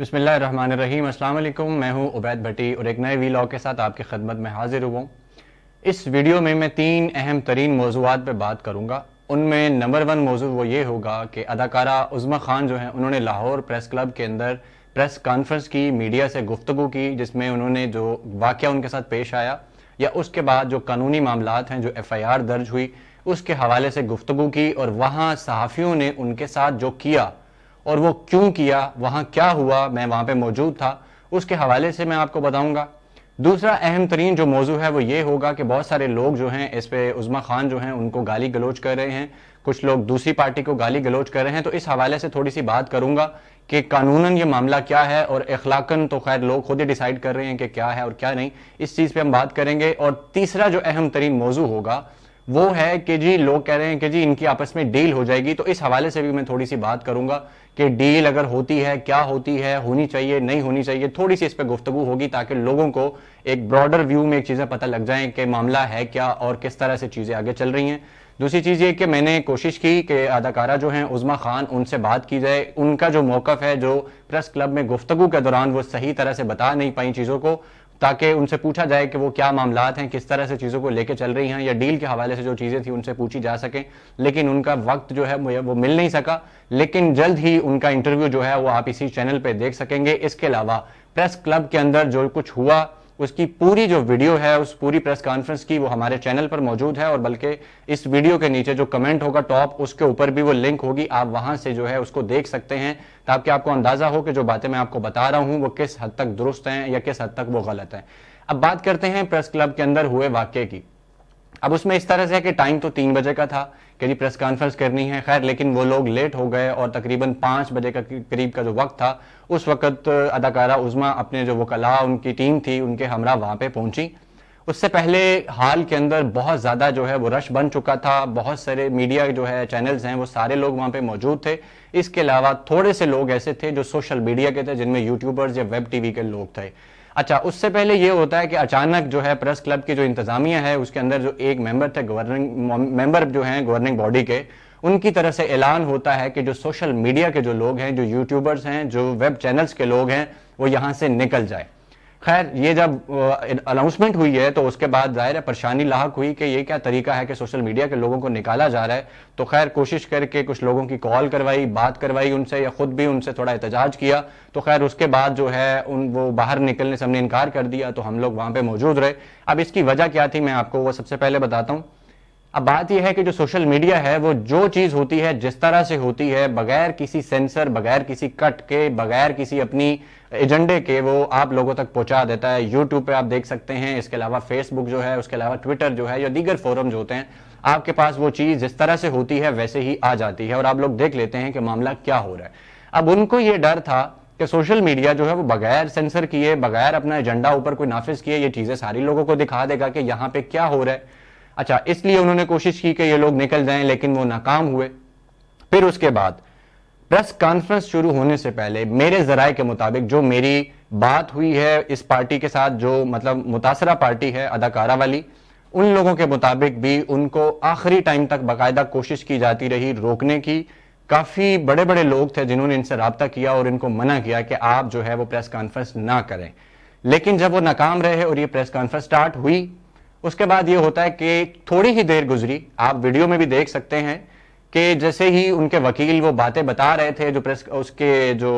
बसमीम अल्लाम मैं हूं उबैद भट्टी और एक नए वीलॉग के साथ आपकी खदमत में हाजिर हुआ इस वीडियो में मैं तीन अहम तरीन मौजूद पर बात करूँगा उनमें नंबर वन मौजू वो ये होगा कि अदाकारा उज़मा ख़ान जो है उन्होंने लाहौर प्रेस क्लब के अंदर प्रेस कॉन्फ्रेंस की मीडिया से गुफ्तु की जिसमें उन्होंने जो वाक़ उनके साथ पेश आया या उसके बाद जो कानूनी मामला हैं जो एफ़ आई आर दर्ज हुई उसके हवाले से गुफ्तु की और वहाँ सहाफ़ियों ने उनके साथ जो किया और वो क्यों किया वहाँ क्या हुआ मैं वहाँ पे मौजूद था उसके हवाले से मैं आपको बताऊंगा दूसरा अहम तरीन जो मौजू है वो ये होगा कि बहुत सारे लोग जो हैं इस पे उज़मा खान जो हैं उनको गाली गलोच कर रहे हैं कुछ लोग दूसरी पार्टी को गाली गलोच कर रहे हैं तो इस हवाले से थोड़ी सी बात करूंगा कि कानूनन ये मामला क्या है और अखलाकन तो खैर लोग खुद ही डिसाइड कर रहे हैं कि क्या है और क्या नहीं इस चीज़ पर हम बात करेंगे और तीसरा जो अहम तरीन मौजू होगा वो है कि जी लोग कह रहे हैं कि जी इनकी आपस में डील हो जाएगी तो इस हवाले से भी मैं थोड़ी सी बात करूंगा कि डील अगर होती है क्या होती है होनी चाहिए नहीं होनी चाहिए थोड़ी सी इस पर गुफ्तु होगी ताकि लोगों को एक ब्रॉडर व्यू में एक चीज़ें पता लग जाए कि मामला है क्या और किस तरह से चीज़ें आगे चल रही हैं दूसरी चीज़ ये कि मैंने कोशिश की कि अदाकारा जो हैं उज़मा खान उनसे बात की जाए उनका जो मौकफ है जो प्रेस क्लब में गुफ्तगु के दौरान वो सही तरह से बता नहीं पाई चीज़ों को ताकि उनसे पूछा जाए कि वो क्या मामला हैं किस तरह से चीज़ों को लेके चल रही हैं या डील के हवाले से जो चीज़ें थी उनसे पूछी जा सकें लेकिन उनका वक्त जो है वो मिल नहीं सका लेकिन जल्द ही उनका इंटरव्यू जो है वो आप इसी चैनल पर देख सकेंगे इसके अलावा प्रेस क्लब के अंदर जो कुछ हुआ उसकी पूरी जो वीडियो है उस पूरी प्रेस कॉन्फ्रेंस की वो हमारे चैनल पर मौजूद है और बल्कि इस वीडियो के नीचे जो कमेंट होगा टॉप उसके ऊपर भी वो लिंक होगी आप वहां से जो है उसको देख सकते हैं ताकि आपको अंदाजा हो कि जो बातें मैं आपको बता रहा हूं वो किस हद तक दुरुस्त हैं या किस हद तक वो गलत है अब बात करते हैं प्रेस क्लब के अंदर हुए वाक्य की अब उसमें इस तरह से है कि टाइम तो तीन बजे का था कि जी प्रेस कॉन्फ्रेंस करनी है खैर लेकिन वो लोग लेट हो गए और तकरीबन पाँच बजे का करीब का जो वक्त था उस वक्त अदाकारा उज़मा अपने जो वकला उनकी टीम थी उनके हमरा वहाँ पर पहुँची उससे पहले हाल के अंदर बहुत ज़्यादा जो है वो रश बन चुका था बहुत सारे मीडिया जो है चैनल्स हैं वो सारे लोग वहाँ पे मौजूद थे इसके अलावा थोड़े से लोग ऐसे थे जो सोशल मीडिया के थे जिनमें यूट्यूबर्स या वेब टीवी के लोग थे अच्छा उससे पहले ये होता है कि अचानक जो है प्रेस क्लब की जो इंतजामिया है उसके अंदर जो एक मेंबर थे गवर्निंग मेंबर जो है गवर्निंग बॉडी के उनकी तरह से ऐलान होता है कि जो सोशल मीडिया के जो लोग हैं जो यूट्यूबर्स हैं जो वेब चैनल्स के लोग हैं वो यहां से निकल जाए खैर ये जब अनाउंसमेंट हुई है तो उसके बाद जाहिर है परेशानी लाक हुई कि ये क्या तरीका है कि सोशल मीडिया के लोगों को निकाला जा रहा है तो खैर कोशिश करके कुछ लोगों की कॉल करवाई बात करवाई उनसे या खुद भी उनसे थोड़ा एहतजाज किया तो खैर उसके बाद जो है उन वो बाहर निकलने से हमने इनकार कर दिया तो हम लोग वहां पर मौजूद रहे अब इसकी वजह क्या थी मैं आपको वो सबसे पहले बताता हूँ अब बात यह है कि जो सोशल मीडिया है वो जो चीज होती है जिस तरह से होती है बगैर किसी सेंसर बगैर किसी कट के बगैर किसी अपनी एजेंडे के वो आप लोगों तक पहुंचा देता है यूट्यूब पे आप देख सकते हैं इसके अलावा फेसबुक जो है उसके अलावा ट्विटर जो है या दीगर फोरम जो होते हैं आपके पास वो चीज जिस तरह से होती है वैसे ही आ जाती है और आप लोग देख लेते हैं कि मामला क्या हो रहा है अब उनको ये डर था कि सोशल मीडिया जो है वो बगैर सेंसर किए बगैर अपना एजेंडा ऊपर कोई नाफिज किए ये चीजें सारी लोगों को दिखा देगा कि यहाँ पे क्या हो रहा है अच्छा इसलिए उन्होंने कोशिश की कि ये लोग निकल जाएं लेकिन वो नाकाम हुए फिर उसके बाद प्रेस कॉन्फ्रेंस शुरू होने से पहले मेरे जराये के मुताबिक जो मेरी बात हुई है इस पार्टी के साथ जो मतलब मुतासरा पार्टी है अदाकारा वाली उन लोगों के मुताबिक भी उनको आखिरी टाइम तक बाकायदा कोशिश की जाती रही रोकने की काफी बड़े बड़े लोग थे जिन्होंने इनसे रबता किया और इनको मना किया कि आप जो है वो प्रेस कॉन्फ्रेंस ना करें लेकिन जब वो नाकाम रहे और ये प्रेस कॉन्फ्रेंस स्टार्ट हुई उसके बाद ये होता है कि थोड़ी ही देर गुजरी आप वीडियो में भी देख सकते हैं कि जैसे ही उनके वकील वो बातें बता रहे थे जो प्रेस उसके जो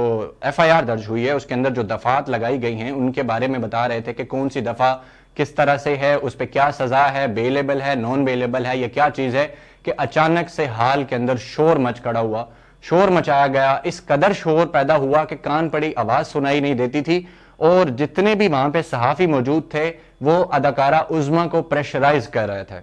एफआईआर दर्ज हुई है उसके अंदर जो दफात लगाई गई हैं उनके बारे में बता रहे थे कि कौन सी दफा किस तरह से है उस पर क्या सजा है बेलेबल है नॉन बेलेबल है यह क्या चीज है कि अचानक से हाल के अंदर शोर मच खड़ा हुआ शोर मचाया गया इस कदर शोर पैदा हुआ कि कान पड़ी आवाज सुनाई नहीं देती थी और जितने भी वहां पे सहाफी मौजूद थे वो अदाकारा उज्मा को प्रेशराइज कर रहे थे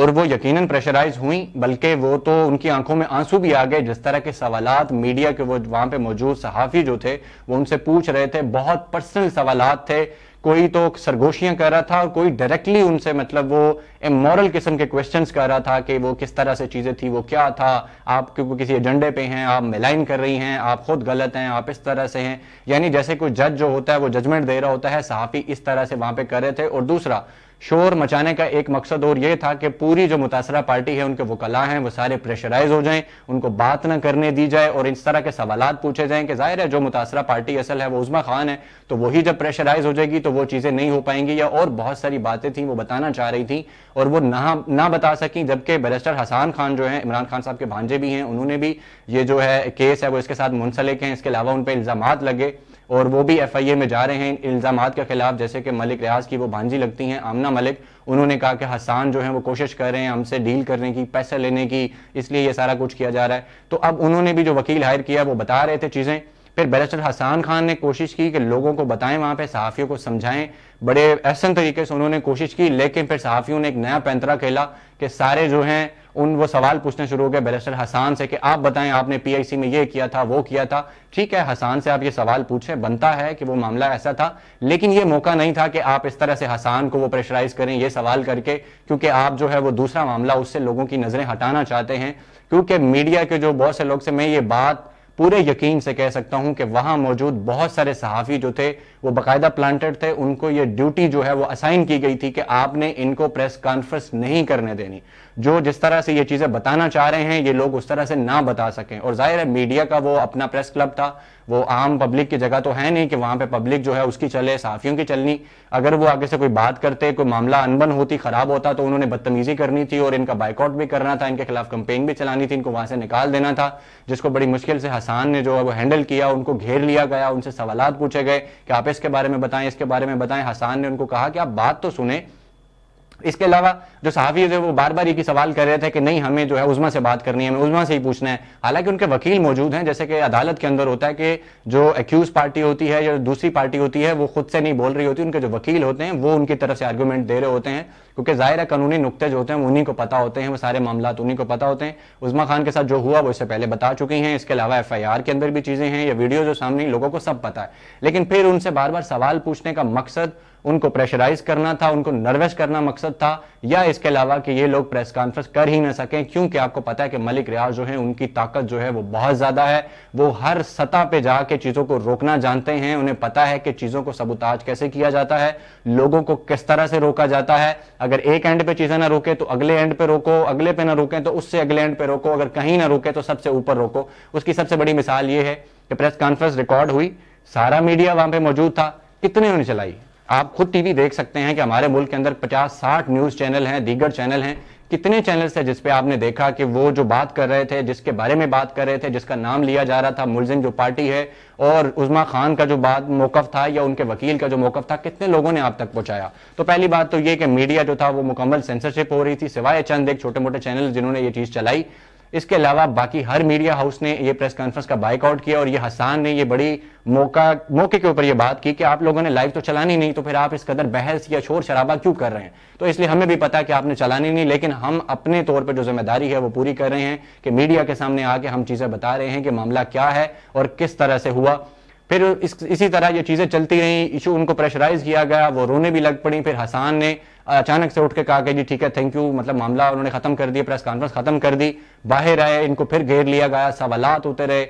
और वो यकीनन प्रेशराइज हुई बल्कि वो तो उनकी आंखों में आंसू भी आ गए जिस तरह के सवाल मीडिया के वो वहां पे मौजूद सहाफ़ी जो थे वो उनसे पूछ रहे थे बहुत पर्सनल सवाल थे कोई तो सरगोशियां कर रहा था और कोई डायरेक्टली उनसे मतलब वो मॉरल किस्म के क्वेश्चंस कर रहा था कि वो किस तरह से चीजें थी वो क्या था आप क्योंकि किसी एजेंडे पे हैं आप मिलाइन कर रही हैं आप खुद गलत हैं आप इस तरह से हैं यानी जैसे कोई जज जो होता है वो जजमेंट दे रहा होता है सहाफी इस तरह से वहां पे कर रहे थे और दूसरा शोर मचाने का एक मकसद और यह था कि पूरी जो मुतासरा पार्टी है उनके वकला हैं वो सारे प्रेशराइज हो जाएं उनको बात ना करने दी जाए और इस तरह के सवाल पूछे जाएं कि जाहिर है जो मुतासरा पार्टी असल है वो उजमा खान है तो वही जब प्रेशराइज हो जाएगी तो वो चीज़ें नहीं हो पाएंगी या और बहुत सारी बातें थी वो बताना चाह रही थी और वो ना ना बता सकी जबकि बैरिस्टर हसान खान जो है इमरान खान साहब के भांजे भी हैं उन्होंने भी ये जो है केस है वो इसके साथ मुंसलिक हैं इसके अलावा उन पर इल्ज़ाम लगे और वो भी एफ में जा रहे हैं इन इल्ज़ाम के खिलाफ जैसे कि मलिक रियाज की वो भांजी लगती हैं आमना मलिक उन्होंने कहा कि हसान जो है वो कोशिश कर रहे हैं हमसे डील करने की पैसा लेने की इसलिए ये सारा कुछ किया जा रहा है तो अब उन्होंने भी जो वकील हायर किया वो बता रहे थे चीज़ें फिर बैरिस्टर हसान खान ने कोशिश की कि लोगों को बताएं वहां पे सहाफ़ियों को समझाएं बड़े अहसन तरीके से उन्होंने कोशिश की लेकिन फिर सहाफ़ियों ने एक नया पैंतरा खेला कि सारे जो हैं उन वो सवाल पूछने शुरू हो गए बैरिस्टर हसान से कि आप बताएं आपने पीआईसी में ये किया था वो किया था ठीक है हसान से आप ये सवाल पूछें बनता है कि वो मामला ऐसा था लेकिन ये मौका नहीं था कि आप इस तरह से हसान को वो प्रेशराइज करें ये सवाल करके क्योंकि आप जो है वो दूसरा मामला उससे लोगों की नजरें हटाना चाहते हैं क्योंकि मीडिया के जो बहुत से लोग से मैं ये बात पूरे यकीन से कह सकता हूं कि वहां मौजूद बहुत सारे सहाफ़ी जो थे वो बाकायदा प्लांटेड थे उनको ये ड्यूटी जो है वो असाइन की गई थी कि आपने इनको प्रेस कॉन्फ्रेंस नहीं करने देनी जो जिस तरह से ये चीज़ें बताना चाह रहे हैं ये लोग उस तरह से ना बता सकें और जाहिर है मीडिया का वो अपना प्रेस क्लब था वो आम पब्लिक की जगह तो है नहीं कि वहां पे पब्लिक जो है उसकी चले साफियों की चलनी अगर वो आगे से कोई बात करते कोई मामला अनबन होती खराब होता तो उन्होंने बदतमीजी करनी थी और इनका बाइकआउट भी करना था इनके खिलाफ कंपेन भी चलानी थी इनको वहां से निकाल देना था जिसको बड़ी मुश्किल से हसान ने जो है वो हैंडल किया उनको घेर लिया गया उनसे सवाल पूछे गए कि आप इसके बारे में बताएं इसके बारे में बताएं हसान ने उनको कहा कि आप बात तो सुने इसके अलावा जो सहाफी थे वो बार बार एक ही सवाल कर रहे थे कि नहीं हमें जो है उजमा से बात करनी है हमें उजमा से ही पूछना है हालांकि उनके वकील मौजूद हैं जैसे कि अदालत के अंदर होता है कि जो एक्यूज पार्टी होती है या दूसरी पार्टी होती है वो खुद से नहीं बोल रही होती उनके जो वकील होते हैं वो उनकी तरफ से आर्ग्यूमेंट दे रहे होते हैं क्योंकि जाहिर है कानूनी नुकते जो होते हैं उन्हीं को पता होते हैं वो सारे मामला उन्हीं को पता होते हैं उजमा खान के साथ जो हुआ वो इससे पहले बता चुकी हैं इसके अलावा एफ के अंदर भी चीज़ें हैं या वीडियो जो सामने लोगों को सब पता है लेकिन फिर उनसे बार बार सवाल पूछने का मकसद उनको प्रेशराइज करना था उनको नर्वस करना मकसद था या इसके अलावा कि ये लोग प्रेस कॉन्फ्रेंस कर ही ना सकें क्योंकि आपको पता है कि मलिक रियाज जो है उनकी ताकत जो है वो बहुत ज्यादा है वो हर सतह पे जाके चीजों को रोकना जानते हैं उन्हें पता है कि चीजों को सबुताज कैसे किया जाता है लोगों को किस तरह से रोका जाता है अगर एक एंड पे चीजें ना रोके तो अगले एंड पे रोको अगले पे ना रोके तो उससे अगले एंड पे रोको अगर कहीं ना रोके तो सबसे ऊपर रोको उसकी सबसे बड़ी मिसाल ये है कि प्रेस कॉन्फ्रेंस रिकॉर्ड हुई सारा मीडिया वहां पे मौजूद था कितने उन्हें चलाई आप खुद टीवी देख सकते हैं कि हमारे मुल्क के अंदर 50-60 न्यूज़ चैनल हैं दीगर चैनल हैं कितने चैनल है जिसपे आपने देखा कि वो जो बात कर रहे थे जिसके बारे में बात कर रहे थे जिसका नाम लिया जा रहा था मुलजिम जो पार्टी है और उजमा खान का जो बात मौकफ था या उनके वकील का जो मौकफ था कितने लोगों ने आप तक पहुंचाया तो पहली बात तो ये कि मीडिया जो था वो मुकम्मल सेंसरशिप हो रही थी सिवाय चंद एक छोटे मोटे चैनल जिन्होंने ये चीज चलाई इसके अलावा बाकी हर मीडिया हाउस ने ये प्रेस कॉन्फ्रेंस का बाइकआउट किया और ये हसान ने ये बड़ी मौका मौके के ऊपर ये बात की कि आप लोगों ने लाइव तो चलानी नहीं तो फिर आप इस कदर बहस या शोर शराबा क्यों कर रहे हैं तो इसलिए हमें भी पता है कि आपने चलानी नहीं लेकिन हम अपने तौर पर जो जिम्मेदारी है वो पूरी कर रहे हैं कि मीडिया के सामने आके हम चीजें बता रहे हैं कि मामला क्या है और किस तरह से हुआ फिर इस, इसी तरह ये चीज़ें चलती रहीं इशू उनको प्रेशराइज किया गया वो रोने भी लग पड़ी फिर हसान ने अचानक से उठ के कहा कि जी ठीक है थैंक यू मतलब मामला उन्होंने खत्म कर दिया प्रेस कॉन्फ्रेंस खत्म कर दी बाहर आए इनको फिर घेर लिया गया सवाल होते रहे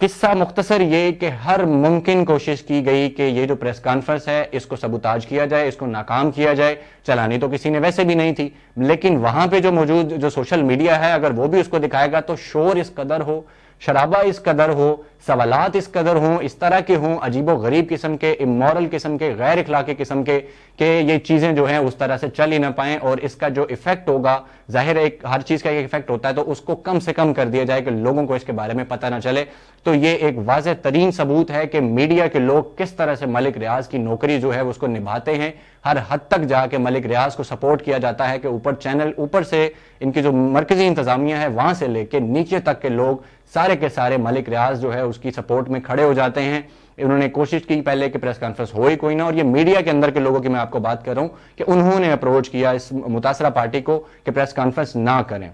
किस्सा मुख्तसर ये कि हर मुमकिन कोशिश की गई कि ये जो प्रेस कॉन्फ्रेंस है इसको सबूताज किया जाए इसको नाकाम किया जाए चलानी तो किसी ने वैसे भी नहीं थी लेकिन वहां पे जो मौजूद जो सोशल मीडिया है अगर वो भी उसको दिखाएगा तो शोर इस कदर हो शराबा इस कदर हो सवालत इस कदर हों इस तरह के हों अजीब गरीब किस्म के इमोरल किस्म के गैर इखलाके किस्म के कि ये चीज़ें जो हैं उस तरह से चल ही ना पाए और इसका जो इफेक्ट होगा जाहिर एक हर चीज़ का एक इफेक्ट होता है तो उसको कम से कम कर दिया जाए कि लोगों को इसके बारे में पता ना चले तो ये एक वाज तरीन सबूत है कि मीडिया के लोग किस तरह से मलिक रियाज की नौकरी जो है उसको निभाते हैं हर हद तक जाके मलिक रियाज को सपोर्ट किया जाता है कि ऊपर चैनल ऊपर से इनकी जो मरकजी इंतजामिया है वहां से लेके नीचे तक के लोग सारे के सारे मलिक रियाज जो है उसकी सपोर्ट में खड़े हो जाते हैं उन्होंने कोशिश की पहले कि प्रेस कॉन्फ्रेंस हो ही कोई ना और ये मीडिया के अंदर के लोगों की मैं आपको बात कर रहा हूं कि उन्होंने अप्रोच किया इस मुतासरा पार्टी को कि प्रेस कॉन्फ्रेंस ना करें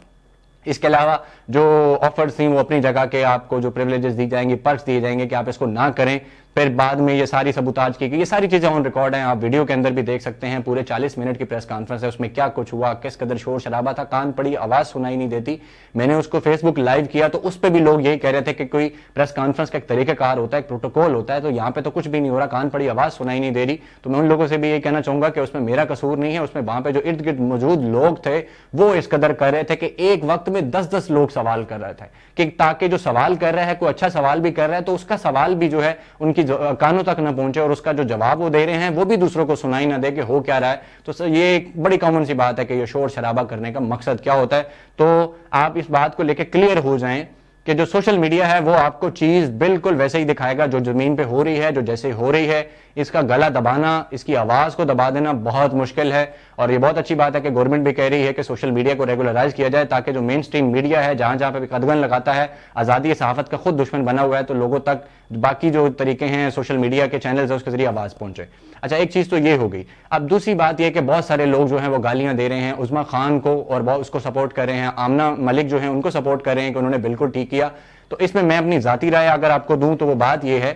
इसके अलावा जो ऑफर्स थी वो अपनी जगह के आपको जो प्रिवलेजेस दी जाएंगी पर्स दिए जाएंगे कि आप इसको ना करें फिर बाद में ये सारी सबूताज की गई ये सारी चीज़ें ऑन रिकॉर्ड हैं आप वीडियो के अंदर भी देख सकते हैं पूरे 40 मिनट की प्रेस कॉन्फ्रेंस है उसमें क्या कुछ हुआ किस कदर शोर शराबा था कान पड़ी आवाज़ सुनाई नहीं देती मैंने उसको फेसबुक लाइव किया तो उस पर भी लोग यही कह रहे थे कि कोई प्रेस कॉन्फ्रेंस का एक तरीकेकार होता है एक प्रोटोकॉल होता है तो यहां पर तो कुछ भी नहीं हो रहा कान पड़ी आवाज़ सुनाई नहीं दे रही तो मैं उन लोगों से भी ये कहना चाहूंगा कि उसमें मेरा कसूर नहीं है उसमें वहां पर जो इर्द गिर्द मौजूद लोग थे वो इस कदर कर रहे थे कि एक वक्त में दस दस लोग सवाल कर रहे थे कि ताकि जो सवाल कर रहे हैं कोई अच्छा सवाल भी कर रहा है तो उसका सवाल भी जो है उनकी की कानों तक ना पहुंचे और उसका जो जवाब वो दे रहे हैं वो भी दूसरों को सुनाई ना दे कि हो क्या रहा है तो सर ये एक बड़ी कॉमन सी बात है कि ये शोर शराबा करने का मकसद क्या होता है तो आप इस बात को लेकर क्लियर हो जाएं कि जो सोशल मीडिया है वो आपको चीज बिल्कुल वैसे ही दिखाएगा जो जमीन पे हो रही है जो जैसे हो रही है इसका गला दबाना इसकी आवाज को दबा देना बहुत मुश्किल है और ये बहुत अच्छी बात है कि गवर्नमेंट भी कह रही है कि सोशल मीडिया को रेगुलराइज किया जाए ताकि जो मेन स्ट्रीम मीडिया है जहां जहां पर कदगन लगाता है आजादी सहाफत का खुद दुश्मन बना हुआ है तो लोगों तक बाकी जो तरीके हैं सोशल मीडिया के चैनल है उसके जरिए आवाज पहुंचे अच्छा एक चीज तो ये हो गई अब दूसरी बात यह कि बहुत सारे लोग जो है वो गालियां दे रहे हैं उजमा खान को और उसको सपोर्ट कर रहे हैं आमना मलिक जो है उनको सपोर्ट कर रहे हैं कि उन्होंने बिल्कुल ठीक किया तो इसमें मैं अपनी जाती राय अगर आपको दूं तो वो बात ये है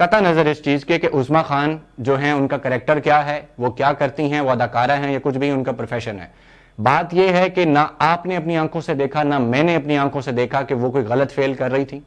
कता नज़र इस चीज़ के कि उस्मा खान जो है उनका करेक्टर क्या है वो क्या करती हैं वो अदाकारा हैं या कुछ भी उनका प्रोफेशन है बात यह है कि ना आपने अपनी आंखों से देखा ना मैंने अपनी आंखों से देखा कि वो कोई गलत फेल कर रही थी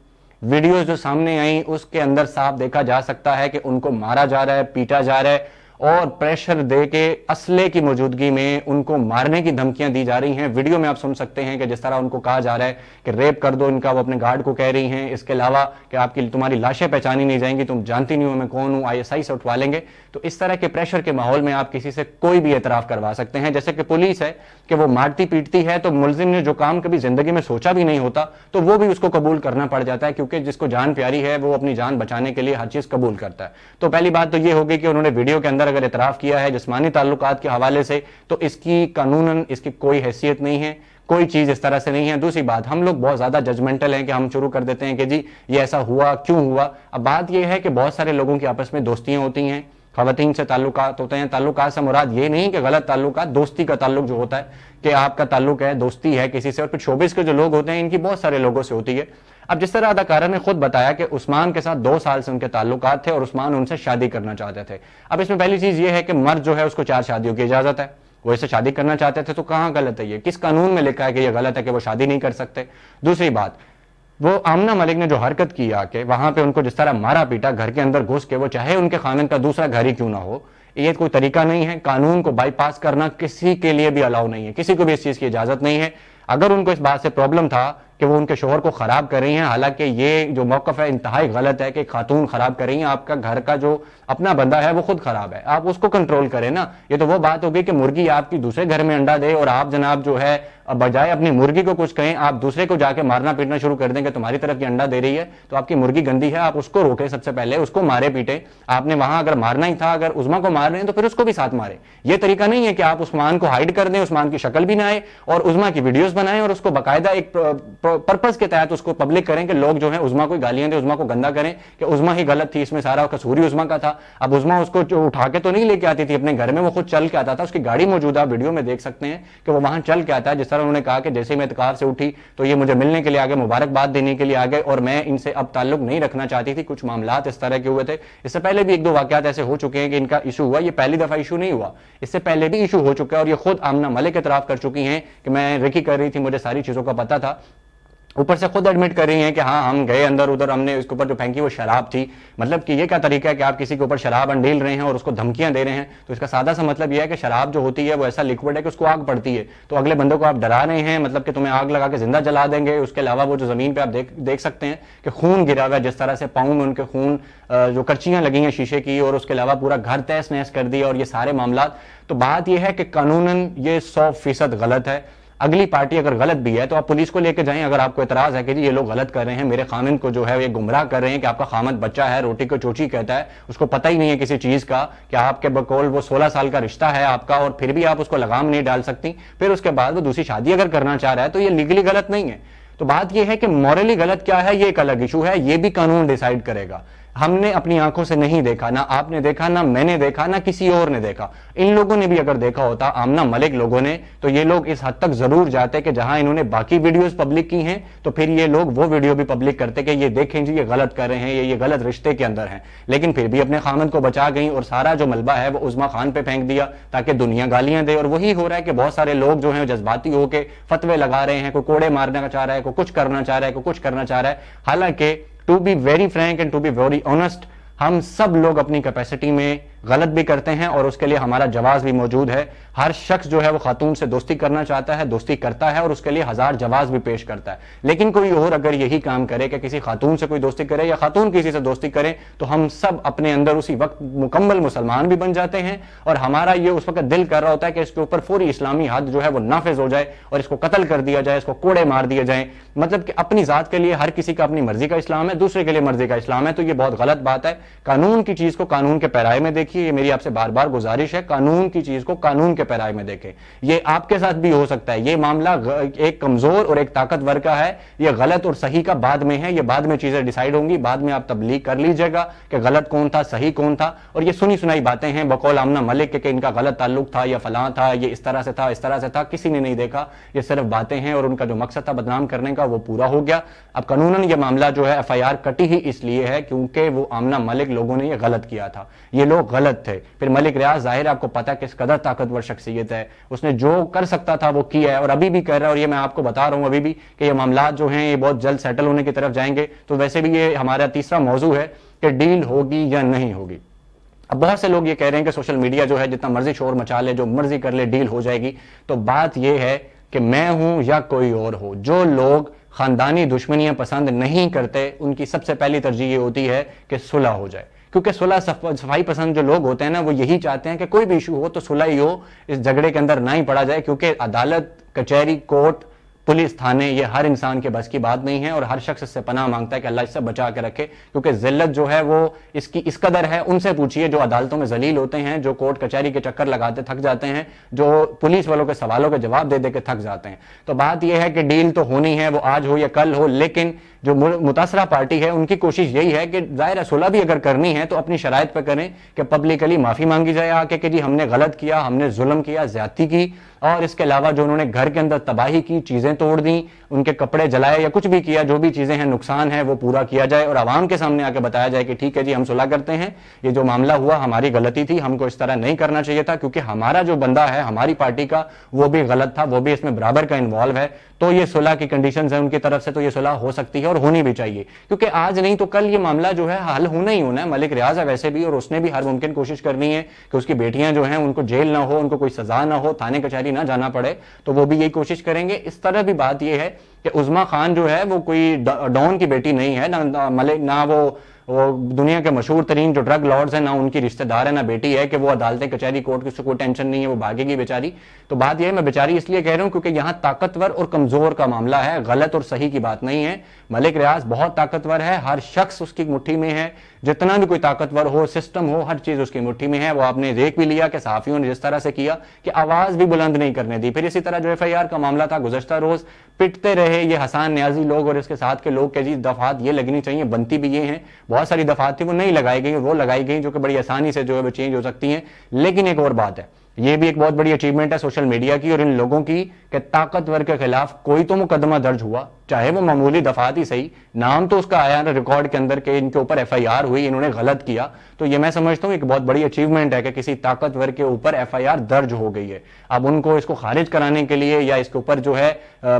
वीडियोस जो सामने आई उसके अंदर साफ देखा जा सकता है कि उनको मारा जा रहा है पीटा जा रहा है और प्रेशर दे के असले की मौजूदगी में उनको मारने की धमकियां दी जा रही हैं वीडियो में आप सुन सकते हैं कि जिस तरह उनको कहा जा रहा है कि रेप कर दो इनका वो अपने गार्ड को कह रही हैं इसके अलावा कि आपकी तुम्हारी लाशें पहचानी नहीं जाएंगी तुम जानती नहीं हो मैं कौन हूं आईएसआई से उठवा लेंगे तो इस तरह के प्रेशर के माहौल में आप किसी से कोई भी एतराफ करवा सकते हैं जैसे कि पुलिस है कि वो मारती पीटती है तो मुलजिम ने जो काम कभी जिंदगी में सोचा भी नहीं होता तो वो भी उसको कबूल करना पड़ जाता है क्योंकि जिसको जान प्यारी है वो अपनी जान बचाने के लिए हर चीज कबूल करता है तो पहली बात तो ये होगी कि उन्होंने वीडियो के अंदर अगर अगर इतराफ़ किया है जिसमानी ताल्लुक के हवाले से तो इसकी कानून इसकी कोई हैसियत नहीं है कोई चीज़ इस तरह से नहीं है दूसरी बात हम लोग बहुत ज़्यादा जजमेंटल हैं कि हम शुरू कर देते हैं कि जी ये ऐसा हुआ क्यों हुआ अब बात यह है कि बहुत सारे लोगों की आपस में दोस्तियाँ होती हैं खातन से ताल्लुक होते हैं ताल्लुक से मुराद ये नहीं कि गलत ताल्लुक दोस्ती का ताल्लुक जो होता है कि आपका ताल्लुक है दोस्ती है किसी से और फिर शोबिस के जो लोग होते हैं इनकी बहुत सारे लोगों से होती है अब जिस तरह अदाकारा ने खुद बताया कि उस्मान के साथ दो साल से उनके ताल्लुक थे और उस्मान उनसे शादी करना चाहते थे अब इसमें पहली चीज यह है कि मर्द जो है उसको चार शादियों की इजाजत है वो इसे शादी करना चाहते थे तो कहां गलत है ये किस कानून में लिखा है कि ये गलत है कि वो शादी नहीं कर सकते दूसरी बात वो आमना मलिक ने जो हरकत की आके वहां पे उनको जिस तरह मारा पीटा घर के अंदर घुस के वो चाहे उनके खानन का दूसरा घर ही क्यों ना हो ये कोई तरीका नहीं है कानून को बाईपास करना किसी के लिए भी अलाउ नहीं है किसी को भी इस चीज की इजाजत नहीं है अगर उनको इस बात से प्रॉब्लम था कि वो उनके शोहर को ख़राब कर रही हैं हालांकि ये जो मौकफ है इंतहाई गलत है कि खातून ख़राब कर रही हैं आपका घर का जो अपना बंदा है वो खुद ख़राब है आप उसको कंट्रोल करें ना ये तो वो बात होगी कि मुर्गी आपकी दूसरे घर में अंडा दे और आप जनाब जो है अब बजाय अपनी मुर्गी को कुछ कहें आप दूसरे को जाके मारना पीटना शुरू कर देंगे तुम्हारी तरफ की अंडा दे रही है तो आपकी मुर्गी गंदी है आप उसको रोके सबसे पहले उसको मारे पीटे आपने वहां अगर मारना ही था अगर उस्मा को मार रहे हैं तो फिर उसको भी साथ मारे ये तरीका नहीं है कि आप उस्मान को हाइड कर दें उस्मान की शक्ल भी ना आए और उस्मा की वीडियोज बनाए और उसको बाकायदा एक पर्पज के तहत उसको पब्लिक करें कि लोग जो है उस्मा को गालियां दें उस्मा को गंदा करें कि उस्मा ही गलत थी इसमें सारा कसूरी उस्मा का था अब उस्मा उसको उठा के तो नहीं लेके आती थी अपने घर में वो खुद चल के आता था उसकी गाड़ी मौजूदा वीडियो में देख सकते हैं कि वो वहां चल के आता है जिस सर उन्होंने कहा कि जैसे मैं इतकार से उठी तो ये मुझे मिलने के लिए आ गए मुबारकबाद देने के लिए आ गए और मैं इनसे अब ताल्लुक नहीं रखना चाहती थी कुछ मामला इस तरह के हुए थे इससे पहले भी एक दो वाकत ऐसे हो चुके हैं कि इनका इशू हुआ ये पहली दफा इशू नहीं हुआ इससे पहले भी इशू हो चुका है और ये खुद आमना मलिक इतराफ कर चुकी हैं कि मैं रिकी कर रही थी मुझे सारी चीज़ों का पता था ऊपर से खुद एडमिट कर रही हैं कि हाँ हम गए अंदर उधर हमने उसके ऊपर जो फेंकी वो शराब थी मतलब कि ये क्या तरीका है कि आप किसी के ऊपर शराब अंडेल रहे हैं और उसको धमकियां दे रहे हैं तो इसका सादा सा मतलब यह है कि शराब जो होती है वो ऐसा लिक्विड है कि उसको आग पड़ती है तो अगले बंदों को आप डरा रहे हैं मतलब कि तुम्हें आग लगा के जिंदा जला देंगे उसके अलावा वो जो जमीन पर आप देख देख सकते हैं कि खून गिरा हुआ है जिस तरह से पाऊ में उनके खून जो कर्चियां लगी हैं शीशे की और उसके अलावा पूरा घर तहस नहस कर दिया और ये सारे मामला तो बात यह है कि कानूनन ये सौ फीसद गलत है अगली पार्टी अगर गलत भी है तो आप पुलिस को लेकर जाएं अगर आपको इतराज है कि जी ये लोग गलत कर रहे हैं मेरे खामन को जो है ये गुमराह कर रहे हैं कि आपका खामन बच्चा है रोटी को चोची कहता है उसको पता ही नहीं है किसी चीज का कि आपके बकौल वो सोलह साल का रिश्ता है आपका और फिर भी आप उसको लगाम नहीं डाल सकती फिर उसके बाद वो दूसरी शादी अगर करना चाह रहा है तो ये लीगली गलत नहीं है तो बात यह है कि मॉरली गलत क्या है ये एक अलग इशू है ये भी कानून डिसाइड करेगा हमने अपनी आंखों से नहीं देखा ना आपने देखा ना मैंने देखा ना किसी और ने देखा इन लोगों ने भी अगर देखा होता आमना मलिक लोगों ने तो ये लोग इस हद तक जरूर जाते कि जहां इन्होंने बाकी वीडियोस पब्लिक की हैं तो फिर ये लोग वो वीडियो भी पब्लिक करते कि ये देखें जी ये गलत कर रहे हैं ये ये गलत रिश्ते के अंदर हैं लेकिन फिर भी अपने खामद को बचा गई और सारा जो मलबा है वो उजमा खान पे फेंक दिया ताकि दुनिया गालियां दे और वही हो रहा है कि बहुत सारे लोग जो है जज्बाती होकर फतवे लगा रहे हैं कोई कोड़े मारना चाह रहा है कोई कुछ करना चाह रहा है कोई कुछ करना चाह रहा है हालांकि to be very frank and to be very honest हम सब लोग अपनी कैपेसिटी में गलत भी करते हैं और उसके लिए हमारा जवाब भी मौजूद है हर शख्स जो है वो खातून से दोस्ती करना चाहता है दोस्ती करता है और उसके लिए हजार जवाब भी पेश करता है लेकिन कोई और अगर यही काम करे कि किसी खातून से कोई दोस्ती करे या खातून किसी से दोस्ती करे तो हम सब अपने अंदर उसी वक्त मुकम्मल मुसलमान भी बन जाते हैं और हमारा ये उस वक्त दिल कर रहा होता है कि इसके ऊपर फोरी इस्लामी हद जो है वो नाफिज हो जाए और इसको कत्ल कर दिया जाए इसको कोड़े मार दिए जाए मतलब कि अपनी ज़ात के लिए हर किसी का अपनी मर्जी का इस्लाम है दूसरे के लिए मर्जी का इस्लाम है तो ये बहुत गलत बात है कानून की चीज़ को कानून के पैराए में देखिए कि ये मेरी आपसे बार बार गुजारिश है कानून की चीज को कानून के पैराए में देखें ये आपके साथ भी हो सकता है ये मामला एक कमजोर और एक ताकतवर का है ये गलत और सही का बाद में है ये बाद में चीजें डिसाइड होंगी बाद में आप तबलीग कर लीजिएगा कि गलत कौन था सही कौन था और ये सुनी सुनाई बातें हैं बकौल आमना मलिक के, के इनका गलत ताल्लुक था या फलां था ये इस तरह से था इस तरह से था किसी ने नहीं देखा ये सिर्फ बातें हैं और उनका जो मकसद था बदनाम करने का वो पूरा हो गया अब कानूनन ये मामला जो है एफ कटी ही इसलिए है क्योंकि वो आमना मलिक लोगों ने यह गलत किया था ये लोग गलत थे फिर मलिक रियाज जाहिर आपको पता किस कदर ताकतवर शख्सियत है उसने जो कर सकता था वो किया है और अभी भी कर रहा है और ये मैं आपको बता रहा हूँ अभी भी कि ये मामला जो है ये बहुत जल्द सेटल होने की तरफ जाएंगे तो वैसे भी ये हमारा तीसरा मौजू है कि डील होगी या नहीं होगी अब बहुत से लोग ये कह रहे हैं कि सोशल मीडिया जो है जितना मर्जी शोर मचा ले जो मर्जी कर ले डील हो जाएगी तो बात यह है कि मैं हूं या कोई और हो जो लोग खानदानी दुश्मनियां पसंद नहीं करते उनकी सबसे पहली तरजीह ये होती है कि सुलह हो जाए क्योंकि सुलह सफाई पसंद जो लोग होते हैं ना वो यही चाहते हैं कि कोई भी इशू हो तो सुलह ही हो इस झगड़े के अंदर ना ही पड़ा जाए क्योंकि अदालत कचहरी कोर्ट पुलिस थाने ये हर इंसान के बस की बात नहीं है और हर शख्स इससे पनाह मांगता है कि अल्लाह इससे बचा के रखे क्योंकि जिल्लत जो है वो इसकी इस कदर है उनसे पूछिए जो अदालतों में जलील होते हैं जो कोर्ट कचहरी के चक्कर लगाते थक जाते हैं जो पुलिस वालों के सवालों के जवाब दे दे के थक जाते हैं तो बात यह है कि डील तो होनी है वो आज हो या कल हो लेकिन जो मुतासरा पार्टी है उनकी कोशिश यही है कि जाहिर सुलह भी अगर करनी है तो अपनी शराय पर करें कि पब्लिकली माफ़ी मांगी जाए आके कि जी हमने गलत किया हमने जुल्म किया ज्यादती की और इसके अलावा जो उन्होंने घर के अंदर तबाही की चीज़ें तोड़ दी उनके कपड़े जलाए या कुछ भी किया जो भी चीज़ें हैं नुकसान है वो पूरा किया जाए और आवाम के सामने आके बताया जाए कि ठीक है जी हम सुलह करते हैं ये जो मामला हुआ हमारी गलती थी हमको इस तरह नहीं करना चाहिए था क्योंकि हमारा जो बंदा है हमारी पार्टी का वो भी गलत था वो भी इसमें बराबर का इन्वॉल्व है तो ये सुलह की कंडीशन है उनकी तरफ से तो ये सुलह हो सकती है और होनी भी चाहिए क्योंकि आज नहीं तो कल ये मामला जो है हल होना ही होना है मलिक रियाज है वैसे भी और उसने भी हर मुमकिन कोशिश करनी है कि उसकी बेटियां जो हैं उनको जेल ना हो उनको कोई सजा ना हो थाने कचहरी ना जाना पड़े तो वो भी यही कोशिश करेंगे इस तरह भी बात यह है कि उजमा खान जो है वो कोई डॉन की बेटी नहीं है ना मलिक ना वो वो दुनिया के मशहूर तरीन जो ड्रग लॉर्ड्स हैं ना उनकी रिश्तेदार है ना बेटी है कि वो अदालतें कचहरी कोर्ट की कोई टेंशन नहीं है वो भागेगी बेचारी तो बात यह है मैं बेचारी इसलिए कह रहा हूँ क्योंकि यहाँ ताकतवर और कमजोर का मामला है गलत और सही की बात नहीं है मलिक रियाज बहुत ताकतवर है हर शख्स उसकी मुट्ठी में है जितना भी कोई ताकतवर हो सिस्टम हो हर चीज उसकी मुट्ठी में है वो आपने देख भी लिया कि साफियों ने जिस तरह से किया कि आवाज भी बुलंद नहीं करने दी फिर इसी तरह जो एफ आई आर का मामला था गुजश्ता रोज पिटते रहे ये हसान न्याजी लोग और इसके साथ के लोग के जी दफात ये लगनी चाहिए बनती भी ये हैं बहुत सारी दफात थी वो नहीं लगाई गई वो लगाई गई जो कि बड़ी आसानी से जो है वो चेंज हो सकती हैं लेकिन एक और बात है ये भी एक बहुत बड़ी अचीवमेंट है सोशल मीडिया की और इन लोगों की कि ताकतवर के खिलाफ कोई तो मुकदमा दर्ज हुआ चाहे वो मामूली दफात ही सही नाम तो उसका आया ना रिकॉर्ड के अंदर के इनके ऊपर आर हुई इन्होंने गलत किया तो ये मैं समझता हूँ एक बहुत बड़ी अचीवमेंट है कि किसी ताकतवर के ऊपर आर दर्ज हो गई है अब उनको इसको खारिज कराने के लिए या इसके ऊपर जो है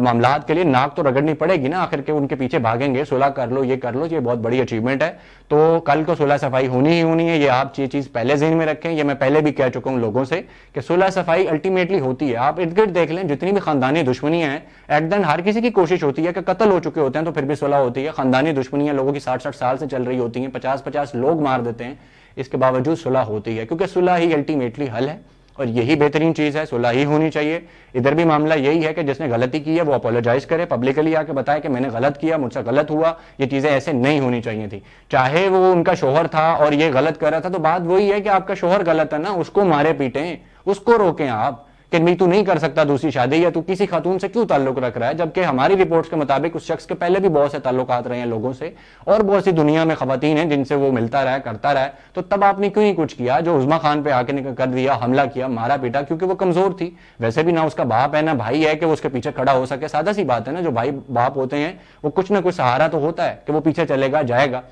मामला के लिए नाक तो रगड़नी पड़ेगी ना आखिर के उनके पीछे भागेंगे सुलह कर लो ये कर लो ये बहुत बड़ी अचीवमेंट है तो कल को तो सुलह सफाई होनी ही होनी है ये आप ये चीज पहले जहन में रखें ये मैं पहले भी कह चुका हूँ लोगों से कि सुलह सफाई अल्टीमेटली होती है आप इर्द गिर्द देख लें जितनी भी खानदानी दुश्मनियां है एट हर किसी की कोशिश होती है के कत्ल हो चुके होते हैं तो फिर भी सुलह होती है खानदानी दुश्मनियां लोगों की साठ साठ साल से चल रही होती हैं पचास पचास लोग मार देते हैं इसके बावजूद सुलह होती है क्योंकि सुलह ही अल्टीमेटली हल है और यही बेहतरीन चीज़ है सुलह ही होनी चाहिए इधर भी मामला यही है कि जिसने गलती की है वो अपोलोजाइज करे पब्लिकली आके बताए कि मैंने गलत किया मुझसे गलत हुआ ये चीज़ें ऐसे नहीं होनी चाहिए थी चाहे वो उनका शोहर था और ये गलत कर रहा था तो बात वही है कि आपका शोहर गलत है ना उसको मारे पीटें उसको रोकें आप कि नहीं तू नहीं कर सकता दूसरी शादी या तू किसी खातून से क्यों ताल्लुक रख रहा है जबकि हमारी रिपोर्ट्स के मुताबिक उस शख्स के पहले भी बहुत से ताल्लुक रहे हैं लोगों से और बहुत सी दुनिया में खातन हैं जिनसे वो मिलता रहा करता रहा तो तब आपने क्यों ही कुछ किया जो उजमा खान पे आके कर दिया हमला किया मारा पीटा क्योंकि वो कमजोर थी वैसे भी ना उसका बाप है ना भाई है कि वो उसके पीछे खड़ा हो सके सादा सी बात है ना जो भाई बाप होते हैं वो कुछ ना कुछ सहारा तो होता है कि वो पीछे चलेगा जाएगा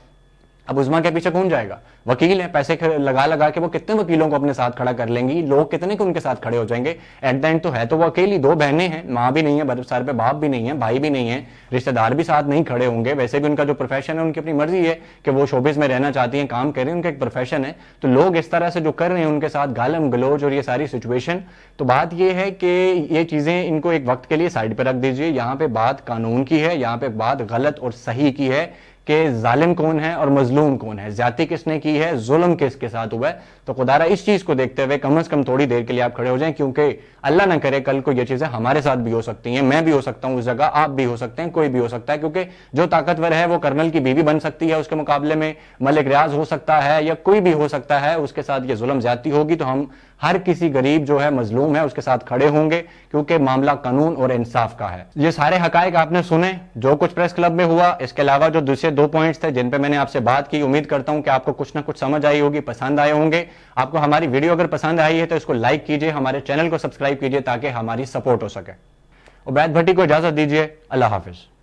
अब उजमा के पीछे कौन जाएगा वकील है पैसे लगा लगा के वो कितने वकीलों को अपने साथ खड़ा कर लेंगी लोग कितने के उनके साथ खड़े हो जाएंगे एट द एंड तो है तो वो अकेली दो बहनें हैं माँ भी नहीं है बर्फ सार पे बाप भी नहीं है भाई भी नहीं है रिश्तेदार भी साथ नहीं खड़े होंगे वैसे भी उनका जो प्रोफेशन है उनकी अपनी मर्जी है कि वो शोबिस में रहना चाहती है काम करें उनका एक प्रोफेशन है तो लोग इस तरह से जो कर रहे हैं उनके साथ गालम गलोज और ये सारी सिचुएशन तो बात यह है कि ये चीजें इनको एक वक्त के लिए साइड पर रख दीजिए यहाँ पे बात कानून की है यहाँ पे बात गलत और सही की है कि जालिम कौन है और मजलूम कौन है ज्यादा किसने की है जुल्म किसके साथ हुआ है तो खुदारा इस चीज को देखते हुए कम अज कम थोड़ी देर के लिए आप खड़े हो जाएं क्योंकि अल्लाह ना करे कल को ये चीजें हमारे साथ भी हो सकती हैं मैं भी हो सकता हूं उस जगह आप भी हो सकते हैं कोई भी हो सकता है क्योंकि जो ताकतवर है वो कर्नल की बीवी बन सकती है उसके मुकाबले में मलिक रियाज हो सकता है या कोई भी हो सकता है उसके साथ ये जुल्म ज्यादा होगी तो हम हर किसी गरीब जो है मजलूम है उसके साथ खड़े होंगे क्योंकि मामला कानून और इंसाफ का है ये सारे हक आपने सुने जो कुछ प्रेस क्लब में हुआ इसके अलावा जो दूसरे दो पॉइंट्स थे जिन पे मैंने आपसे बात की उम्मीद करता हूं कि आपको कुछ ना कुछ समझ आई होगी पसंद आए होंगे आपको हमारी वीडियो अगर पसंद आई है तो इसको लाइक कीजिए हमारे चैनल को सब्सक्राइब कीजिए ताकि हमारी सपोर्ट हो सके उबैद भट्टी को इजाजत दीजिए अल्लाह हाफिज़